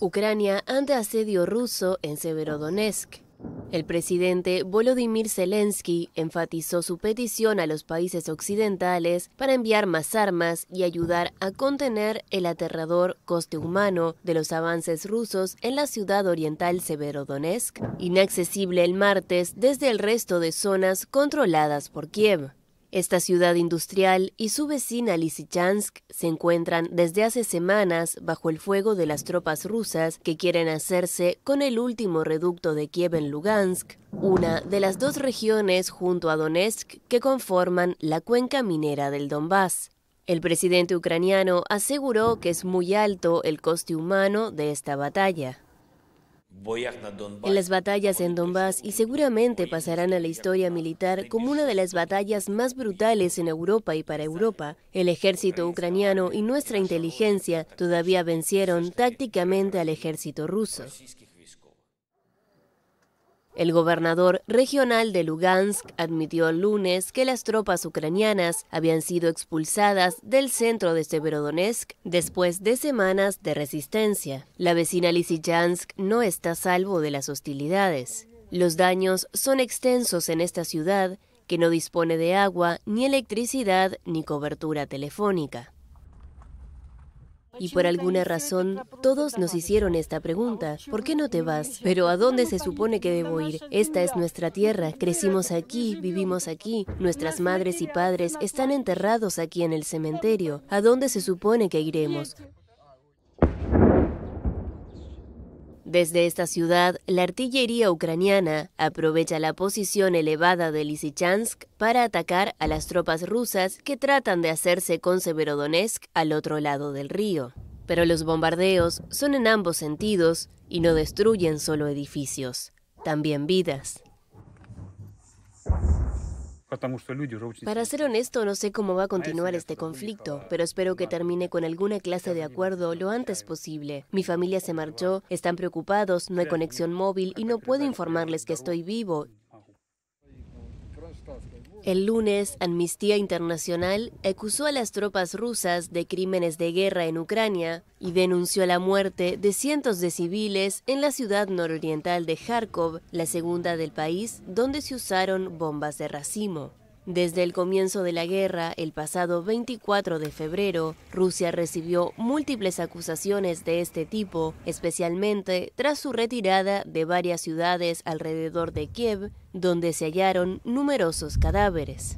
Ucrania ante asedio ruso en Severodonetsk. El presidente Volodymyr Zelensky enfatizó su petición a los países occidentales para enviar más armas y ayudar a contener el aterrador coste humano de los avances rusos en la ciudad oriental Severodonetsk, inaccesible el martes desde el resto de zonas controladas por Kiev. Esta ciudad industrial y su vecina Lysychansk se encuentran desde hace semanas bajo el fuego de las tropas rusas que quieren hacerse con el último reducto de Kiev en Lugansk, una de las dos regiones junto a Donetsk que conforman la cuenca minera del Donbass. El presidente ucraniano aseguró que es muy alto el coste humano de esta batalla en las batallas en Donbass y seguramente pasarán a la historia militar como una de las batallas más brutales en Europa y para Europa. El ejército ucraniano y nuestra inteligencia todavía vencieron tácticamente al ejército ruso. El gobernador regional de Lugansk admitió el lunes que las tropas ucranianas habían sido expulsadas del centro de Severodonetsk después de semanas de resistencia. La vecina Lysychansk no está salvo de las hostilidades. Los daños son extensos en esta ciudad, que no dispone de agua, ni electricidad, ni cobertura telefónica. Y por alguna razón, todos nos hicieron esta pregunta, ¿por qué no te vas? Pero ¿a dónde se supone que debo ir? Esta es nuestra tierra, crecimos aquí, vivimos aquí, nuestras madres y padres están enterrados aquí en el cementerio, ¿a dónde se supone que iremos? Desde esta ciudad, la artillería ucraniana aprovecha la posición elevada de Lysychansk para atacar a las tropas rusas que tratan de hacerse con Severodonetsk al otro lado del río. Pero los bombardeos son en ambos sentidos y no destruyen solo edificios, también vidas. Para ser honesto, no sé cómo va a continuar este conflicto, pero espero que termine con alguna clase de acuerdo lo antes posible. Mi familia se marchó, están preocupados, no hay conexión móvil y no puedo informarles que estoy vivo el lunes, Amnistía Internacional acusó a las tropas rusas de crímenes de guerra en Ucrania y denunció la muerte de cientos de civiles en la ciudad nororiental de Kharkov, la segunda del país, donde se usaron bombas de racimo. Desde el comienzo de la guerra, el pasado 24 de febrero, Rusia recibió múltiples acusaciones de este tipo, especialmente tras su retirada de varias ciudades alrededor de Kiev, donde se hallaron numerosos cadáveres.